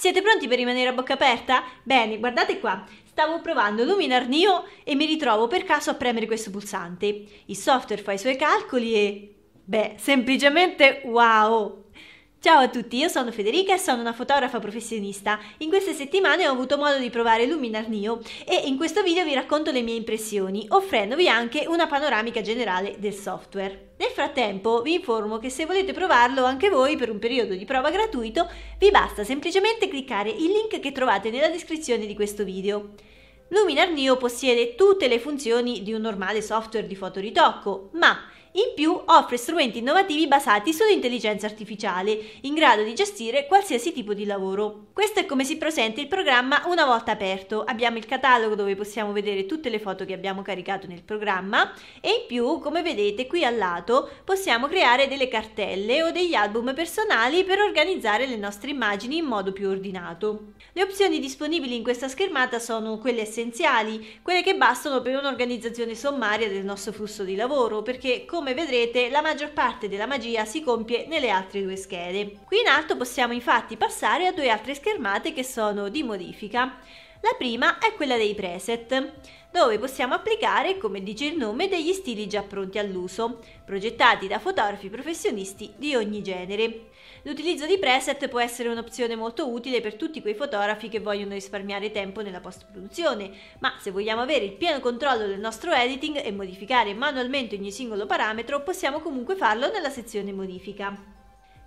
Siete pronti per rimanere a bocca aperta? Bene, guardate qua. Stavo provando Luminar Neo e mi ritrovo per caso a premere questo pulsante. Il software fa i suoi calcoli e... Beh, semplicemente wow! Ciao a tutti, io sono Federica e sono una fotografa professionista. In queste settimane ho avuto modo di provare Luminar Neo e in questo video vi racconto le mie impressioni, offrendovi anche una panoramica generale del software. Nel frattempo vi informo che se volete provarlo anche voi per un periodo di prova gratuito, vi basta semplicemente cliccare il link che trovate nella descrizione di questo video. Luminar Neo possiede tutte le funzioni di un normale software di fotoritocco, ma in più offre strumenti innovativi basati sull'intelligenza artificiale, in grado di gestire qualsiasi tipo di lavoro. Questo è come si presenta il programma una volta aperto. Abbiamo il catalogo dove possiamo vedere tutte le foto che abbiamo caricato nel programma e in più, come vedete qui al lato, possiamo creare delle cartelle o degli album personali per organizzare le nostre immagini in modo più ordinato. Le opzioni disponibili in questa schermata sono quelle essenziali, quelle che bastano per un'organizzazione sommaria del nostro flusso di lavoro, perché come come vedrete la maggior parte della magia si compie nelle altre due schede. Qui in alto possiamo infatti passare a due altre schermate che sono di modifica. La prima è quella dei preset, dove possiamo applicare, come dice il nome, degli stili già pronti all'uso, progettati da fotografi professionisti di ogni genere. L'utilizzo di preset può essere un'opzione molto utile per tutti quei fotografi che vogliono risparmiare tempo nella post-produzione, ma se vogliamo avere il pieno controllo del nostro editing e modificare manualmente ogni singolo parametro, possiamo comunque farlo nella sezione modifica.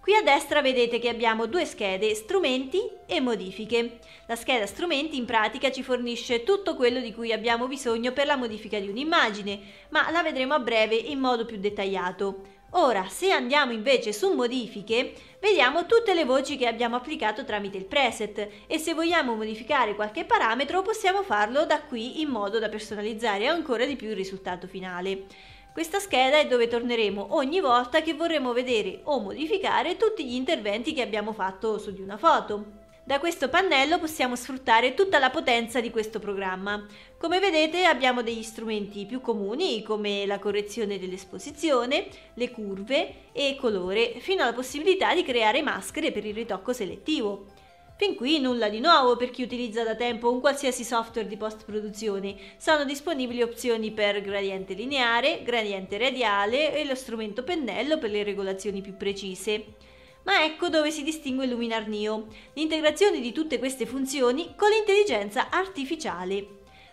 Qui a destra vedete che abbiamo due schede, strumenti e modifiche. La scheda strumenti in pratica ci fornisce tutto quello di cui abbiamo bisogno per la modifica di un'immagine, ma la vedremo a breve in modo più dettagliato. Ora, se andiamo invece su modifiche, vediamo tutte le voci che abbiamo applicato tramite il preset e se vogliamo modificare qualche parametro possiamo farlo da qui in modo da personalizzare ancora di più il risultato finale. Questa scheda è dove torneremo ogni volta che vorremmo vedere o modificare tutti gli interventi che abbiamo fatto su di una foto. Da questo pannello possiamo sfruttare tutta la potenza di questo programma. Come vedete abbiamo degli strumenti più comuni come la correzione dell'esposizione, le curve e colore, fino alla possibilità di creare maschere per il ritocco selettivo. Fin qui nulla di nuovo per chi utilizza da tempo un qualsiasi software di post-produzione. Sono disponibili opzioni per gradiente lineare, gradiente radiale e lo strumento pennello per le regolazioni più precise. Ma ecco dove si distingue Luminar Neo, l'integrazione di tutte queste funzioni con l'intelligenza artificiale.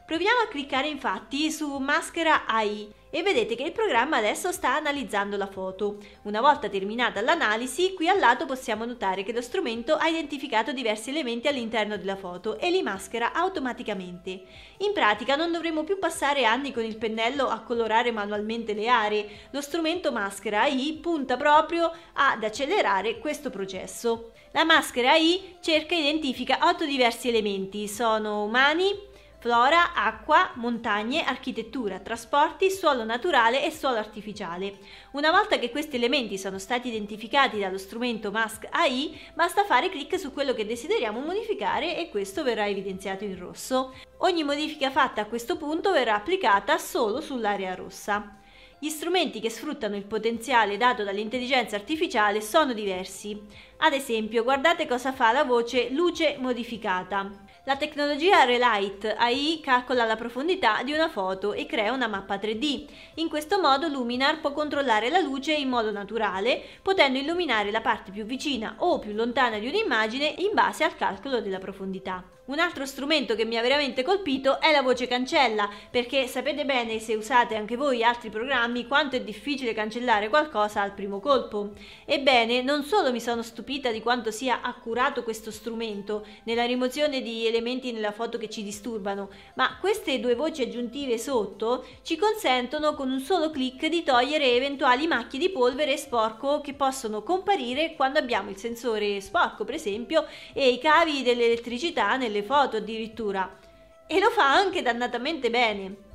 Proviamo a cliccare infatti su Maschera AI e vedete che il programma adesso sta analizzando la foto. Una volta terminata l'analisi, qui al lato possiamo notare che lo strumento ha identificato diversi elementi all'interno della foto e li maschera automaticamente. In pratica non dovremo più passare anni con il pennello a colorare manualmente le aree, lo strumento Maschera AI punta proprio ad accelerare questo processo. La maschera AI cerca e identifica 8 diversi elementi, sono umani, flora, acqua, montagne, architettura, trasporti, suolo naturale e suolo artificiale. Una volta che questi elementi sono stati identificati dallo strumento Mask AI, basta fare clic su quello che desideriamo modificare e questo verrà evidenziato in rosso. Ogni modifica fatta a questo punto verrà applicata solo sull'area rossa. Gli strumenti che sfruttano il potenziale dato dall'intelligenza artificiale sono diversi. Ad esempio, guardate cosa fa la voce luce modificata. La tecnologia Relight AI calcola la profondità di una foto e crea una mappa 3D. In questo modo Luminar può controllare la luce in modo naturale, potendo illuminare la parte più vicina o più lontana di un'immagine in base al calcolo della profondità. Un altro strumento che mi ha veramente colpito è la voce cancella, perché sapete bene se usate anche voi altri programmi quanto è difficile cancellare qualcosa al primo colpo. Ebbene, non solo mi sono stupita di quanto sia accurato questo strumento nella rimozione di elementi elementi nella foto che ci disturbano, ma queste due voci aggiuntive sotto ci consentono con un solo clic di togliere eventuali macchie di polvere e sporco che possono comparire quando abbiamo il sensore sporco, per esempio, e i cavi dell'elettricità nelle foto addirittura. E lo fa anche dannatamente bene.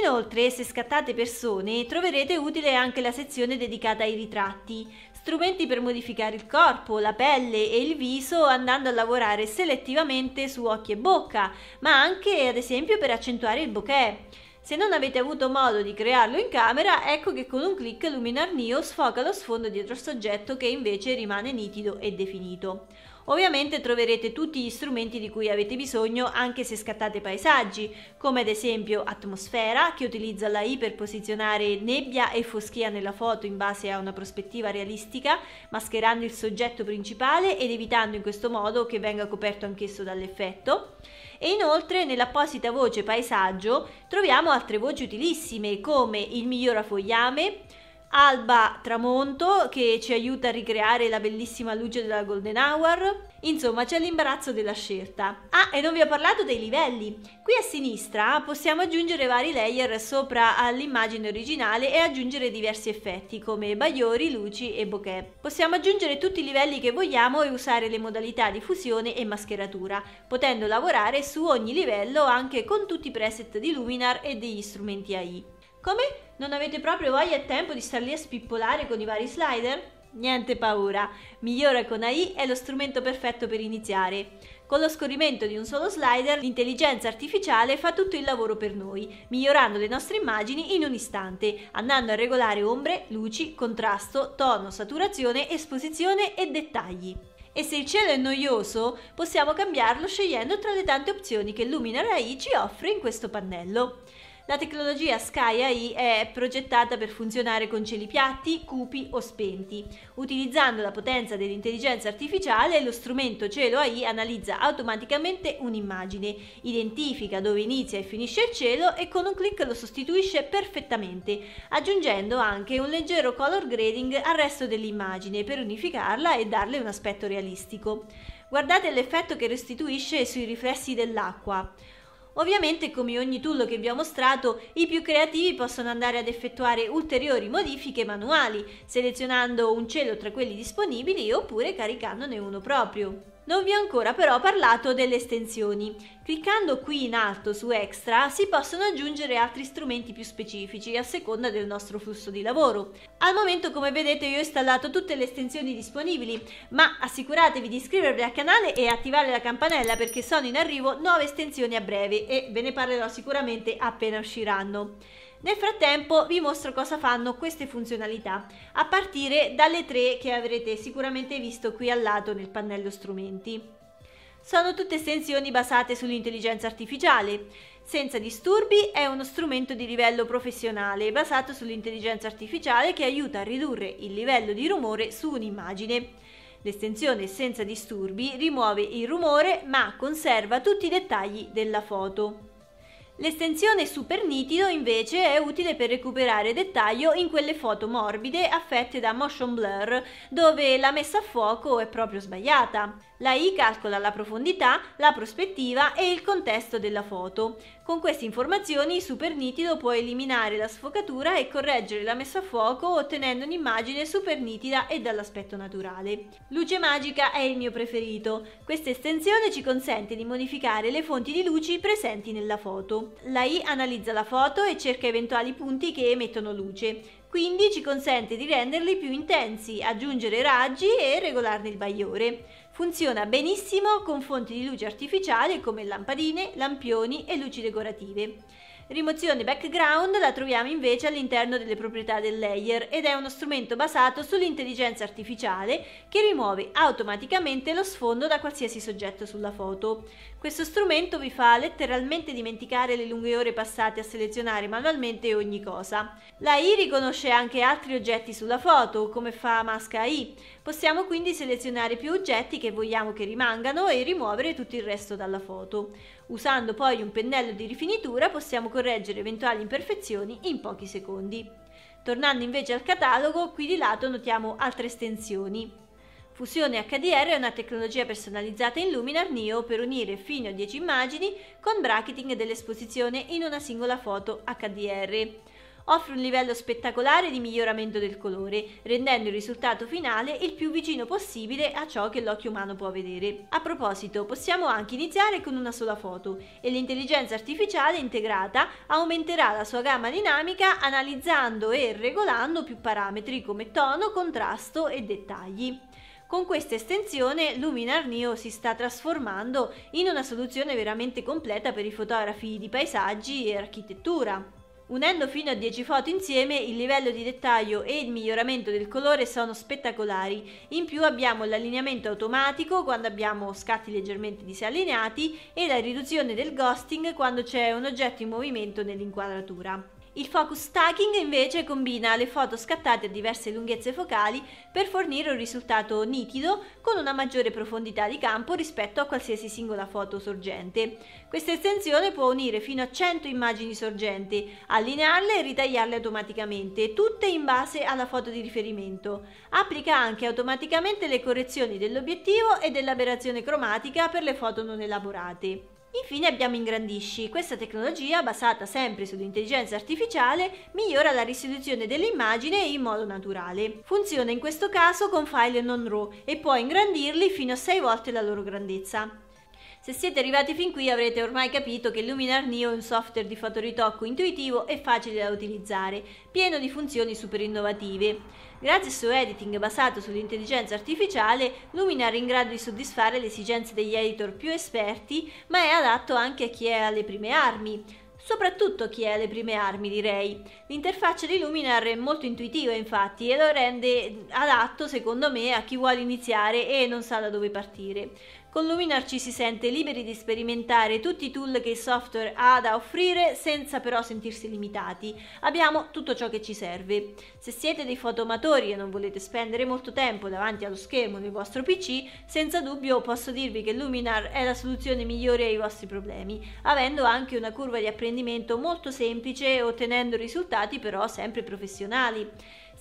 Inoltre, se scattate persone, troverete utile anche la sezione dedicata ai ritratti, strumenti per modificare il corpo, la pelle e il viso andando a lavorare selettivamente su occhi e bocca, ma anche ad esempio per accentuare il bokeh. Se non avete avuto modo di crearlo in camera, ecco che con un clic Luminar Neo sfoca lo sfondo dietro il soggetto che invece rimane nitido e definito. Ovviamente troverete tutti gli strumenti di cui avete bisogno anche se scattate paesaggi, come ad esempio Atmosfera che utilizza la I per posizionare nebbia e foschia nella foto in base a una prospettiva realistica, mascherando il soggetto principale ed evitando in questo modo che venga coperto anch'esso dall'effetto. E inoltre nell'apposita voce paesaggio troviamo altre voci utilissime come il miglior fogliame, Alba Tramonto che ci aiuta a ricreare la bellissima luce della Golden Hour. Insomma, c'è l'imbarazzo della scelta. Ah, e non vi ho parlato dei livelli. Qui a sinistra possiamo aggiungere vari layer sopra all'immagine originale e aggiungere diversi effetti come bagliori, luci e bokeh. Possiamo aggiungere tutti i livelli che vogliamo e usare le modalità di fusione e mascheratura, potendo lavorare su ogni livello anche con tutti i preset di Luminar e degli strumenti AI. Come? Non avete proprio voglia e tempo di star lì a spippolare con i vari slider? Niente paura, Migliora con AI è lo strumento perfetto per iniziare. Con lo scorrimento di un solo slider, l'intelligenza artificiale fa tutto il lavoro per noi, migliorando le nostre immagini in un istante, andando a regolare ombre, luci, contrasto, tono, saturazione, esposizione e dettagli. E se il cielo è noioso, possiamo cambiarlo scegliendo tra le tante opzioni che Luminar AI ci offre in questo pannello. La tecnologia Sky AI è progettata per funzionare con cieli piatti, cupi o spenti. Utilizzando la potenza dell'intelligenza artificiale, lo strumento cielo AI analizza automaticamente un'immagine, identifica dove inizia e finisce il cielo e con un clic lo sostituisce perfettamente, aggiungendo anche un leggero color grading al resto dell'immagine per unificarla e darle un aspetto realistico. Guardate l'effetto che restituisce sui riflessi dell'acqua. Ovviamente come ogni tool che vi ho mostrato i più creativi possono andare ad effettuare ulteriori modifiche manuali selezionando un cielo tra quelli disponibili oppure caricandone uno proprio. Non vi ho ancora però parlato delle estensioni. Cliccando qui in alto su Extra si possono aggiungere altri strumenti più specifici a seconda del nostro flusso di lavoro. Al momento come vedete io ho installato tutte le estensioni disponibili, ma assicuratevi di iscrivervi al canale e attivare la campanella perché sono in arrivo nuove estensioni a breve e ve ne parlerò sicuramente appena usciranno. Nel frattempo vi mostro cosa fanno queste funzionalità, a partire dalle tre che avrete sicuramente visto qui al lato nel pannello strumenti. Sono tutte estensioni basate sull'intelligenza artificiale. Senza disturbi è uno strumento di livello professionale basato sull'intelligenza artificiale che aiuta a ridurre il livello di rumore su un'immagine. L'estensione senza disturbi rimuove il rumore ma conserva tutti i dettagli della foto. L'estensione super nitido invece è utile per recuperare dettaglio in quelle foto morbide affette da motion blur dove la messa a fuoco è proprio sbagliata. La I calcola la profondità, la prospettiva e il contesto della foto. Con queste informazioni super nitido può eliminare la sfocatura e correggere la messa a fuoco ottenendo un'immagine super nitida e dall'aspetto naturale. Luce magica è il mio preferito. Questa estensione ci consente di modificare le fonti di luci presenti nella foto foto. L'AI analizza la foto e cerca eventuali punti che emettono luce, quindi ci consente di renderli più intensi, aggiungere raggi e regolarne il bagliore. Funziona benissimo con fonti di luce artificiale come lampadine, lampioni e luci decorative. Rimozione background la troviamo invece all'interno delle proprietà del layer ed è uno strumento basato sull'intelligenza artificiale che rimuove automaticamente lo sfondo da qualsiasi soggetto sulla foto. Questo strumento vi fa letteralmente dimenticare le lunghe ore passate a selezionare manualmente ogni cosa. La I riconosce anche altri oggetti sulla foto, come fa Masca I, Possiamo quindi selezionare più oggetti che vogliamo che rimangano e rimuovere tutto il resto dalla foto. Usando poi un pennello di rifinitura possiamo correggere eventuali imperfezioni in pochi secondi. Tornando invece al catalogo, qui di lato notiamo altre estensioni. Fusione HDR è una tecnologia personalizzata in Luminar Neo per unire fino a 10 immagini con bracketing dell'esposizione in una singola foto HDR offre un livello spettacolare di miglioramento del colore, rendendo il risultato finale il più vicino possibile a ciò che l'occhio umano può vedere. A proposito, possiamo anche iniziare con una sola foto e l'intelligenza artificiale integrata aumenterà la sua gamma dinamica analizzando e regolando più parametri come tono, contrasto e dettagli. Con questa estensione Luminar Neo si sta trasformando in una soluzione veramente completa per i fotografi di paesaggi e architettura. Unendo fino a 10 foto insieme, il livello di dettaglio e il miglioramento del colore sono spettacolari. In più abbiamo l'allineamento automatico quando abbiamo scatti leggermente disallineati e la riduzione del ghosting quando c'è un oggetto in movimento nell'inquadratura. Il focus stacking invece combina le foto scattate a diverse lunghezze focali per fornire un risultato nitido con una maggiore profondità di campo rispetto a qualsiasi singola foto sorgente. Questa estensione può unire fino a 100 immagini sorgenti, allinearle e ritagliarle automaticamente, tutte in base alla foto di riferimento. Applica anche automaticamente le correzioni dell'obiettivo e dell'aberrazione cromatica per le foto non elaborate. Infine abbiamo Ingrandisci. Questa tecnologia, basata sempre sull'intelligenza artificiale, migliora la restituzione dell'immagine in modo naturale. Funziona in questo caso con file non RAW e può ingrandirli fino a 6 volte la loro grandezza. Se siete arrivati fin qui avrete ormai capito che Luminar Neo è un software di fotoritocco intuitivo e facile da utilizzare, pieno di funzioni super innovative. Grazie al suo editing basato sull'intelligenza artificiale, Luminar è in grado di soddisfare le esigenze degli editor più esperti, ma è adatto anche a chi è alle prime armi. Soprattutto chi è alle prime armi, direi. L'interfaccia di Luminar è molto intuitiva, infatti, e lo rende adatto, secondo me, a chi vuole iniziare e non sa da dove partire. Con Luminar ci si sente liberi di sperimentare tutti i tool che il software ha da offrire senza però sentirsi limitati. Abbiamo tutto ciò che ci serve. Se siete dei fotomatori e non volete spendere molto tempo davanti allo schermo del vostro PC, senza dubbio posso dirvi che Luminar è la soluzione migliore ai vostri problemi, avendo anche una curva di apprendimento molto semplice e ottenendo risultati però sempre professionali.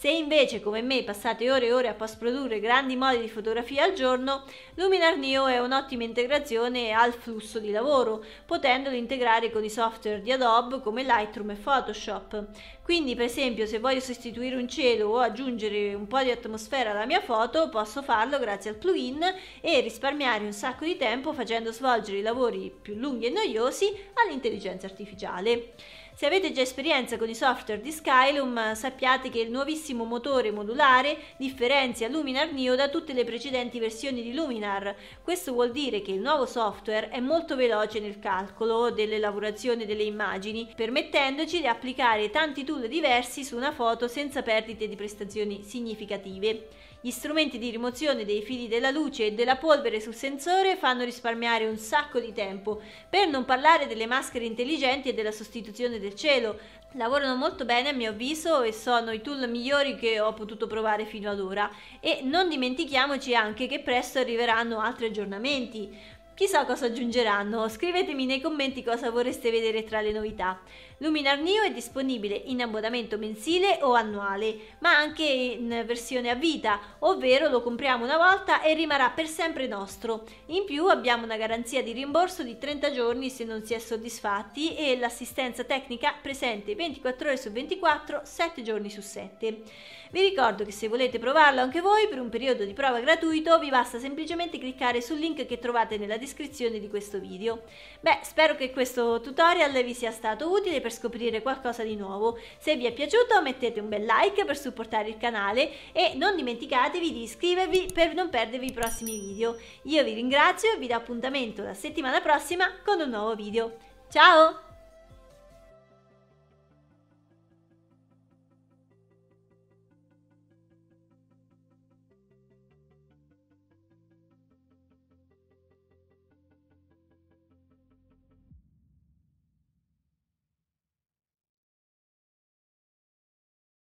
Se invece come me passate ore e ore a post-produrre grandi modi di fotografia al giorno, Luminar Neo è un'ottima integrazione al flusso di lavoro, potendolo integrare con i software di Adobe come Lightroom e Photoshop. Quindi per esempio se voglio sostituire un cielo o aggiungere un po' di atmosfera alla mia foto, posso farlo grazie al plugin e risparmiare un sacco di tempo facendo svolgere i lavori più lunghi e noiosi all'intelligenza artificiale. Se avete già esperienza con i software di Skylum, sappiate che il nuovissimo motore modulare differenzia Luminar Neo da tutte le precedenti versioni di Luminar. Questo vuol dire che il nuovo software è molto veloce nel calcolo delle lavorazioni delle immagini, permettendoci di applicare tanti tool diversi su una foto senza perdite di prestazioni significative. Gli strumenti di rimozione dei fili della luce e della polvere sul sensore fanno risparmiare un sacco di tempo, per non parlare delle maschere intelligenti e della sostituzione del cielo. Lavorano molto bene a mio avviso e sono i tool migliori che ho potuto provare fino ad ora. E non dimentichiamoci anche che presto arriveranno altri aggiornamenti. Chissà cosa aggiungeranno, scrivetemi nei commenti cosa vorreste vedere tra le novità. Luminar Neo è disponibile in abbonamento mensile o annuale, ma anche in versione a vita, ovvero lo compriamo una volta e rimarrà per sempre nostro. In più abbiamo una garanzia di rimborso di 30 giorni se non si è soddisfatti e l'assistenza tecnica presente 24 ore su 24, 7 giorni su 7. Vi ricordo che se volete provarlo anche voi per un periodo di prova gratuito vi basta semplicemente cliccare sul link che trovate nella descrizione di questo video. Beh, spero che questo tutorial vi sia stato utile per per scoprire qualcosa di nuovo. Se vi è piaciuto mettete un bel like per supportare il canale e non dimenticatevi di iscrivervi per non perdervi i prossimi video. Io vi ringrazio e vi do appuntamento la settimana prossima con un nuovo video. Ciao!